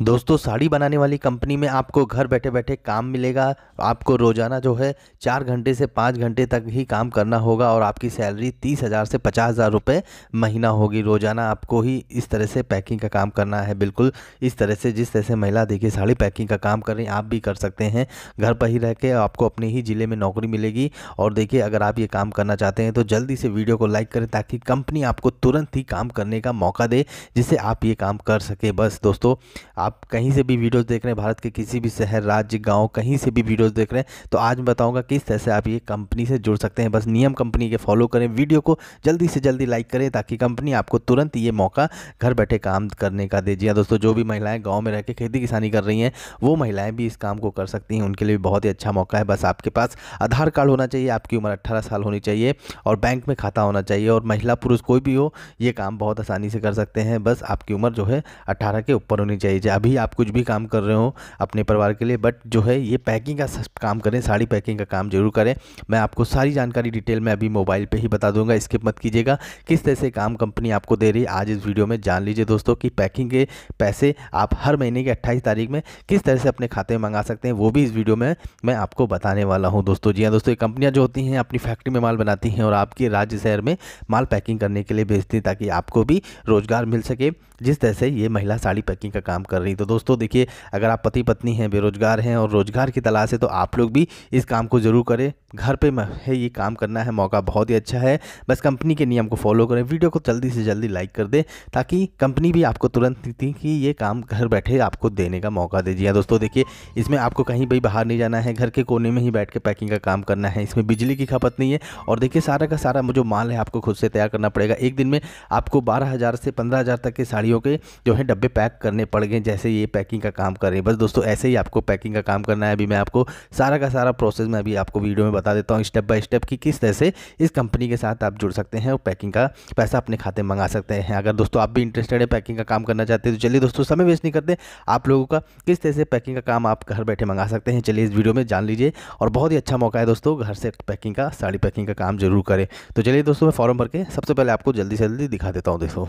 दोस्तों साड़ी बनाने वाली कंपनी में आपको घर बैठे बैठे काम मिलेगा आपको रोज़ाना जो है चार घंटे से पाँच घंटे तक ही काम करना होगा और आपकी सैलरी तीस हज़ार से पचास हज़ार रुपये महीना होगी रोज़ाना आपको ही इस तरह से पैकिंग का काम करना है बिल्कुल इस तरह से जिस तरह से महिला देखिए साड़ी पैकिंग का काम कर रही आप भी कर सकते हैं घर पर ही रह के आपको अपने ही ज़िले में नौकरी मिलेगी और देखिए अगर आप ये काम करना चाहते हैं तो जल्दी से वीडियो को लाइक करें ताकि कंपनी आपको तुरंत ही काम करने का मौका दे जिससे आप ये काम कर सकें बस दोस्तों आप कहीं से भी वीडियोस देख रहे हैं भारत के किसी भी शहर राज्य गांव कहीं से भी वीडियोस देख रहे हैं तो आज मैं बताऊंगा किस तरह से आप ये कंपनी से जुड़ सकते हैं बस नियम कंपनी के फॉलो करें वीडियो को जल्दी से जल्दी लाइक करें ताकि कंपनी आपको तुरंत ये मौका घर बैठे काम करने का दे जी हाँ दोस्तों जो भी महिलाएँ गाँव में रह के खेती किसानी कर रही हैं वो महिलाएँ भी इस काम को कर सकती हैं उनके लिए बहुत ही अच्छा मौका है बस आपके पास आधार कार्ड होना चाहिए आपकी उम्र अट्ठारह साल होनी चाहिए और बैंक में खाता होना चाहिए और महिला पुरुष कोई भी हो ये काम बहुत आसानी से कर सकते हैं बस आपकी उम्र जो है अट्ठारह के ऊपर होनी चाहिए अभी आप कुछ भी काम कर रहे हो अपने परिवार के लिए बट जो है ये पैकिंग का काम करें साड़ी पैकिंग का काम जरूर करें मैं आपको सारी जानकारी डिटेल में अभी मोबाइल पर ही बता दूंगा स्किप मत कीजिएगा किस तरह से काम कंपनी आपको दे रही है आज इस वीडियो में जान लीजिए दोस्तों कि पैकिंग के पैसे आप हर महीने की अट्ठाईस तारीख में किस तरह से अपने खाते में मंगा सकते हैं वो भी इस वीडियो में मैं आपको बताने वाला हूँ दोस्तों जी हाँ दोस्तों ये कंपनियाँ जो होती हैं अपनी फैक्ट्री में माल बनाती हैं और आपके राज्य शहर में माल पैकिंग करने के लिए भेजती हैं ताकि आपको भी रोज़गार मिल सके जिस तरह से ये महिला साड़ी पैकिंग का काम कर रही तो दोस्तों देखिए अगर आप पति पत्नी हैं बेरोजगार हैं और रोजगार की तलाश है तो आप लोग भी इस काम को ज़रूर करें घर पे है ये काम करना है मौका बहुत ही अच्छा है बस कंपनी के नियम को फॉलो करें वीडियो को जल्दी से जल्दी लाइक कर दें ताकि कंपनी भी आपको तुरंत देती कि ये काम घर बैठे आपको देने का मौका दे दिया हाँ, दोस्तों देखिए इसमें आपको कहीं भी बाहर नहीं जाना है घर के कोने में ही बैठ के पैकिंग का काम करना है इसमें बिजली की खपत नहीं है और देखिए सारा का सारा जो माल है आपको खुद से तैयार करना पड़ेगा एक दिन में आपको बारह से पंद्रह तक की साड़ियों के जो है डब्बे पैक करने पड़ गए जैसे ये पैकिंग का काम कर रहे हैं बस दोस्तों ऐसे ही आपको पैकिंग का काम करना है अभी मैं आपको सारा का सारा प्रोसेस मैं अभी आपको वीडियो में बता देता हूँ स्टेप बाय स्टेप कि किस तरह से इस कंपनी के साथ आप जुड़ सकते हैं और पैकिंग का पैसा अपने खाते मंगा सकते हैं अगर दोस्तों आप भी इंटरेस्टेड है पैकिंग का काम करना चाहते हैं तो चलिए दोस्तों समय वेस्ट नहीं करते आप लोगों का किस तरह से पैकिंग का काम आप घर बैठे मंगा सकते हैं चलिए इस वीडियो में जान लीजिए और बहुत ही अच्छा मौका है दोस्तों घर से पैकिंग का साड़ी पैकिंग का काम जरूर करें तो चलिए दोस्तों मैं फॉर्म भर के सबसे पहले आपको जल्दी से जल्दी दिखा देता हूँ दोस्तों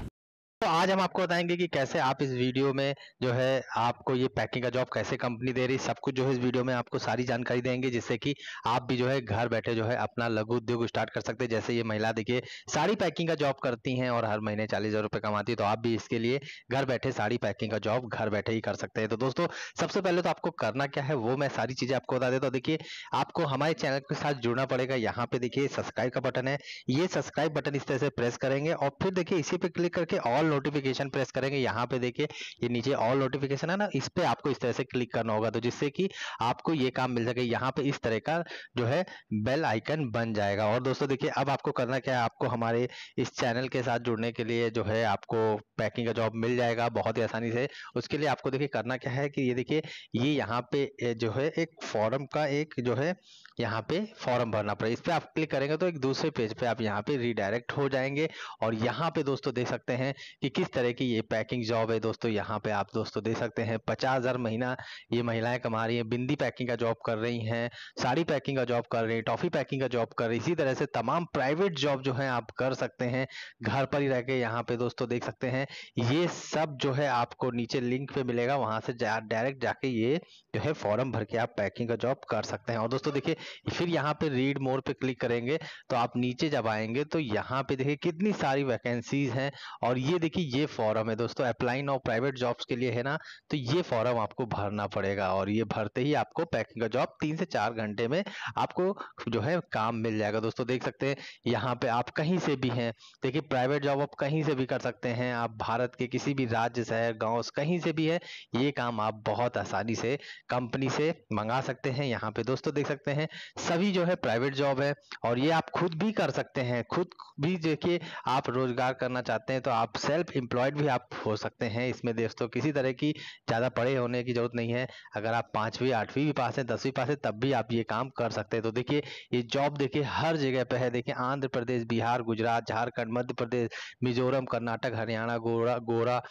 आज हम आपको बताएंगे कि कैसे आप इस वीडियो में जो है आपको ये पैकिंग का जॉब कैसे कंपनी दे रही सब कुछ जो है इस वीडियो में आपको सारी जानकारी देंगे जिससे कि आप भी जो है घर बैठे जो है अपना लघु उद्योग स्टार्ट कर सकते हैं जैसे ये महिला देखिए साड़ी पैकिंग का जॉब करती हैं और हर महीने चालीस हजार कमाती है तो आप भी इसके लिए घर बैठे साड़ी पैकिंग का जॉब घर बैठे ही कर सकते हैं तो दोस्तों सबसे पहले तो आपको करना क्या है वो मैं सारी चीजें आपको बता देता हूँ देखिए आपको हमारे चैनल के साथ जुड़ना पड़ेगा यहाँ पे देखिए सब्सक्राइब का बटन है ये सब्सक्राइब बटन इस तरह से प्रेस करेंगे और फिर देखिए इसी पे क्लिक करके ऑल नोटिफिक नोटिफिकेशन प्रेस करेंगे यहाँ पे देखिए ये नीचे ऑल नोटिफिकेशन है ना इस पे आपको इस तरह से क्लिक करना होगा तो जिससे कि आपको ये काम मिल सके यहाँ पे इस तरह का जो है बेल आइकन बन जाएगा और दोस्तों देखिए अब आपको करना क्या है आपको हमारे इस चैनल के साथ जुड़ने के लिए जो है आपको पैकिंग का जॉब मिल जाएगा बहुत ही आसानी से उसके लिए आपको देखिए करना क्या है कि ये देखिए ये यहाँ पे जो है एक फॉर्म का एक जो है यहाँ पे फॉर्म भरना पड़ेगा इस पर आप क्लिक करेंगे तो एक दूसरे पेज पे आप यहाँ पे रिडायरेक्ट हो जाएंगे और यहाँ पे दोस्तों देख सकते हैं कि किस किस तरह की ये पैकिंग जॉब है दोस्तों यहाँ पे आप दोस्तों दे सकते हैं पचास हज़ार महीना ये महिलाएं कमा रही हैं बिंदी पैकिंग का जॉब कर रही हैं साड़ी पैकिंग का जॉब कर रही है टॉफ़ी पैकिंग का जॉब कर रही इसी तरह से तमाम प्राइवेट जॉब जो है आप कर सकते हैं घर पर ही रह के यहाँ पे दोस्तों देख सकते हैं ये सब जो है आपको नीचे लिंक पे मिलेगा वहां से डायरेक्ट जाके ये जो है फॉर्म भर के आप पैकिंग का जॉब कर सकते हैं और दोस्तों देखिए फिर यहाँ पे रीड मोर पे क्लिक करेंगे तो आप नीचे जब आएंगे तो यहाँ पे देखिए कितनी सारी वैकेंसीज हैं और ये देखिए ये फॉर्म है दोस्तों अप्लाई नाउ प्राइवेट जॉब्स के लिए है ना तो ये फॉर्म आपको भरना पड़ेगा और ये भरते ही आपको पैकिंग का जॉब तीन से चार घंटे में आपको जो है काम मिल जाएगा दोस्तों देख सकते हैं यहाँ पे आप कहीं से भी हैं देखिए प्राइवेट जॉब आप कहीं से भी कर सकते हैं आप भारत के किसी भी राज्य शहर गाँव कहीं से भी है ये काम आप बहुत आसानी से कंपनी से मंगा सकते हैं यहाँ पे दोस्तों देख सकते हैं सभी जो है प्राइवेट जॉब है और ये आप खुद भी कर सकते हैं खुद भी देखिए आप रोजगार करना चाहते हैं तो आप सेल्फ एम्प्लॉयड भी आप हो सकते हैं इसमें दोस्तों किसी तरह की ज़्यादा पढ़े होने की जरूरत नहीं है अगर आप पाँचवीं आठवीं भी पास हैं दसवीं पास हैं तब भी आप ये काम कर सकते हैं तो देखिए ये जॉब देखिए हर जगह पर है देखिए आंध्र प्रदेश बिहार गुजरात झारखंड मध्य प्रदेश मिजोरम कर्नाटक हरियाणा गोरा गोरा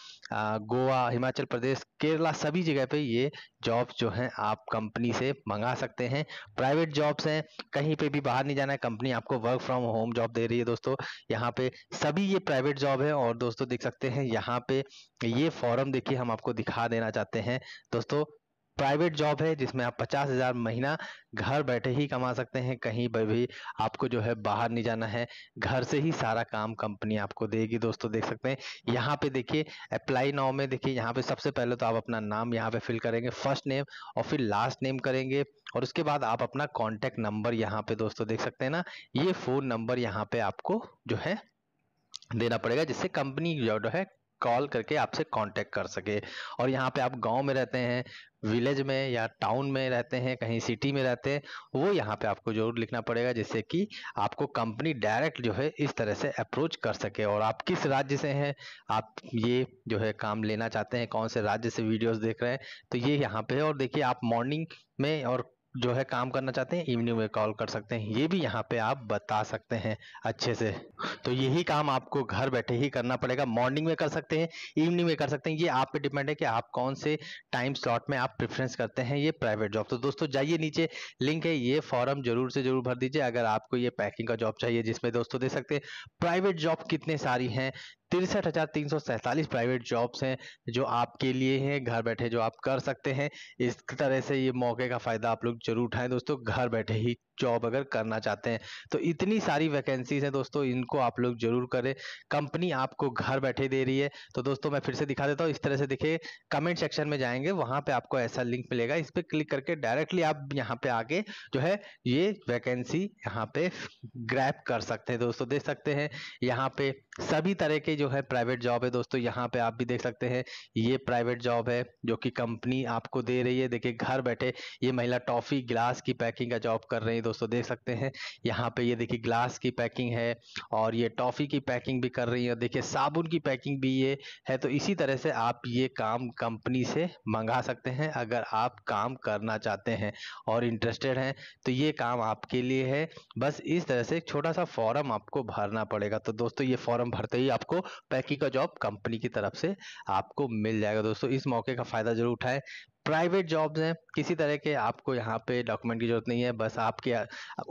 गोवा हिमाचल प्रदेश केरला सभी जगह पर ये जॉब्स जो हैं आप कंपनी से मंगा सकते हैं प्राइवेट जॉब्स हैं कहीं पे भी बाहर नहीं जाना है कंपनी आपको वर्क फ्रॉम होम जॉब दे रही है दोस्तों यहाँ पे सभी ये प्राइवेट जॉब है और दोस्तों देख सकते हैं यहाँ पे ये फॉरम देखिए हम आपको दिखा देना चाहते हैं दोस्तों प्राइवेट जॉब है जिसमें आप पचास हज़ार महीना घर बैठे ही कमा सकते हैं कहीं पर भी आपको जो है बाहर नहीं जाना है घर से ही सारा काम कंपनी आपको देगी दोस्तों देख सकते हैं यहाँ पे देखिए अप्लाई नाउ में देखिए यहाँ पे सबसे पहले तो आप अपना नाम यहाँ पे फिल करेंगे फर्स्ट नेम और फिर लास्ट नेम करेंगे और उसके बाद आप अपना कॉन्टैक्ट नंबर यहाँ पे दोस्तों देख सकते हैं ना ये फ़ोन नंबर यहाँ पे आपको जो है देना पड़ेगा जिससे कंपनी जो है कॉल करके आपसे कांटेक्ट कर सके और यहाँ पे आप गांव में रहते हैं विलेज में या टाउन में रहते हैं कहीं सिटी में रहते हैं वो यहाँ पे आपको जरूर लिखना पड़ेगा जिससे कि आपको कंपनी डायरेक्ट जो है इस तरह से अप्रोच कर सके और आप किस राज्य से हैं आप ये जो है काम लेना चाहते हैं कौन से राज्य से वीडियोस देख रहे हैं तो ये यहाँ पे है और देखिए आप मॉर्निंग में और जो है काम करना चाहते हैं इवनिंग में कॉल कर सकते हैं ये भी यहाँ पे आप बता सकते हैं अच्छे से तो यही काम आपको घर बैठे ही करना पड़ेगा मॉर्निंग में कर सकते हैं इवनिंग में कर सकते हैं ये आप पे डिपेंड है कि आप कौन से टाइम स्लॉट में आप प्रेफरेंस करते हैं ये प्राइवेट जॉब तो दोस्तों जाइए नीचे लिंक है ये फॉर्म जरूर से जरूर भर दीजिए अगर आपको ये पैकिंग का जॉब चाहिए जिसमें दोस्तों दे सकते हैं प्राइवेट जॉब कितने सारी हैं तिरसठ हजार तीन सौ सैंतालीस प्राइवेट जॉब्स हैं जो आपके लिए हैं घर बैठे जो आप कर सकते हैं इस तरह से ये मौके का फ़ायदा आप लोग जरूर उठाएं दोस्तों घर बैठे ही जॉब अगर करना चाहते हैं तो इतनी सारी वैकेंसीज हैं दोस्तों इनको आप लोग जरूर करें कंपनी आपको घर बैठे दे रही है तो दोस्तों मैं फिर से दिखा देता हूँ इस तरह से देखिए कमेंट सेक्शन में जाएंगे वहां पे आपको ऐसा लिंक मिलेगा इस पर क्लिक करके डायरेक्टली आप यहाँ पे आके जो है ये वैकेंसी यहाँ पे ग्रैप कर सकते हैं दोस्तों देख सकते हैं यहाँ पे सभी तरह के जो है प्राइवेट जॉब है दोस्तों यहाँ पे आप भी देख सकते हैं ये प्राइवेट जॉब है जो कि कंपनी आपको दे रही है देखिए घर बैठे ये महिला टॉफी ग्लास की पैकिंग का जॉब कर रही है दोस्तों दोस्तों देख सकते हैं यहाँ पे ये देखिए ग्लास की पैकिंग है और ये टॉफ़ी की पैकिंग भी कर रही है और देखिए साबुन की पैकिंग भी ये है तो इसी तरह से आप ये काम कंपनी से मंगा सकते हैं अगर आप काम करना चाहते हैं और इंटरेस्टेड हैं तो ये काम आपके लिए है बस इस तरह से एक छोटा सा फॉर्म आपको भरना पड़ेगा तो दोस्तों ये फॉर्म भरते ही आपको पैकिंग का जॉब कंपनी की तरफ से आपको मिल जाएगा दोस्तों इस मौके का फ़ायदा ज़रूर उठाएं प्राइवेट जॉब्स हैं किसी तरह के आपको यहाँ पे डॉक्यूमेंट की जरूरत नहीं है बस आपकी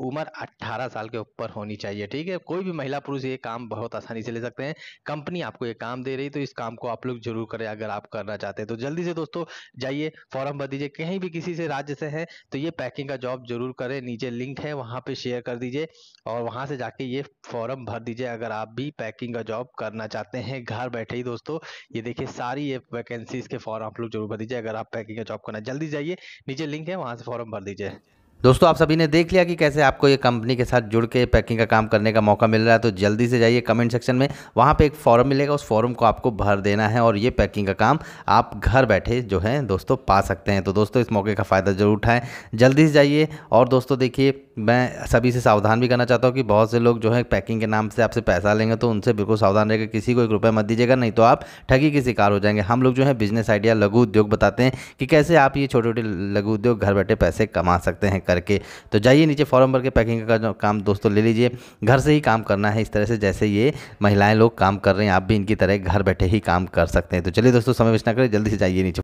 उम्र 18 साल के ऊपर होनी चाहिए ठीक है कोई भी महिला पुरुष ये काम बहुत आसानी से ले सकते हैं कंपनी आपको ये काम दे रही तो इस काम को आप लोग जरूर करें अगर आप करना चाहते हैं तो जल्दी से दोस्तों जाइए फॉर्म भर दीजिए कहीं भी किसी से राज्य से है तो ये पैकिंग का जॉब जरूर करें नीचे लिंक है वहाँ पर शेयर कर दीजिए और वहाँ से जाके ये फॉर्म भर दीजिए अगर आप भी पैकिंग का जॉब करना चाहते हैं घर बैठे ही दोस्तों ये देखिए सारी ये वैकेंसीज के फॉर्म आप लोग जरूर भर दीजिए अगर आप पैकिंग का जॉब करना जल्दी जाइए नीचे लिंक है वहाँ से फॉर्म भर दीजिए दोस्तों आप सभी ने देख लिया कि कैसे आपको ये कंपनी के साथ जुड़ के पैकिंग का काम करने का मौका मिल रहा है तो जल्दी से जाइए कमेंट सेक्शन में वहाँ पे एक फॉर्म मिलेगा उस फॉर्म को आपको भर देना है और ये पैकिंग का काम आप घर बैठे जो है दोस्तों पा सकते हैं तो दोस्तों इस मौके का फ़ायदा ज़रूर उठाएँ जल्दी से जाइए और दोस्तों देखिए मैं सभी से सावधान भी करना चाहता हूँ कि बहुत से लोग जो है पैकिंग के नाम से आपसे पैसा लेंगे तो उनसे बिल्कुल सावधान रहेगा किसी को एक रुपये मत दीजिएगा नहीं तो आप ठगी के शिकार हो जाएंगे हम लोग जो है बिजनेस आइडिया लघु उद्योग बताते हैं कि कैसे आप ये छोटे छोटे लघु उद्योग घर बैठे पैसे कमा सकते हैं करके तो जाइए नीचे फॉर्म भर के पैकिंग का काम दोस्तों ले लीजिए घर से ही काम करना है इस तरह से जैसे ये महिलाएँ लोग काम कर रहे हैं आप भी इनकी तरह घर बैठे ही काम कर सकते हैं तो चलिए दोस्तों समय वेस्ट ना करें जल्दी से जाइए नीचे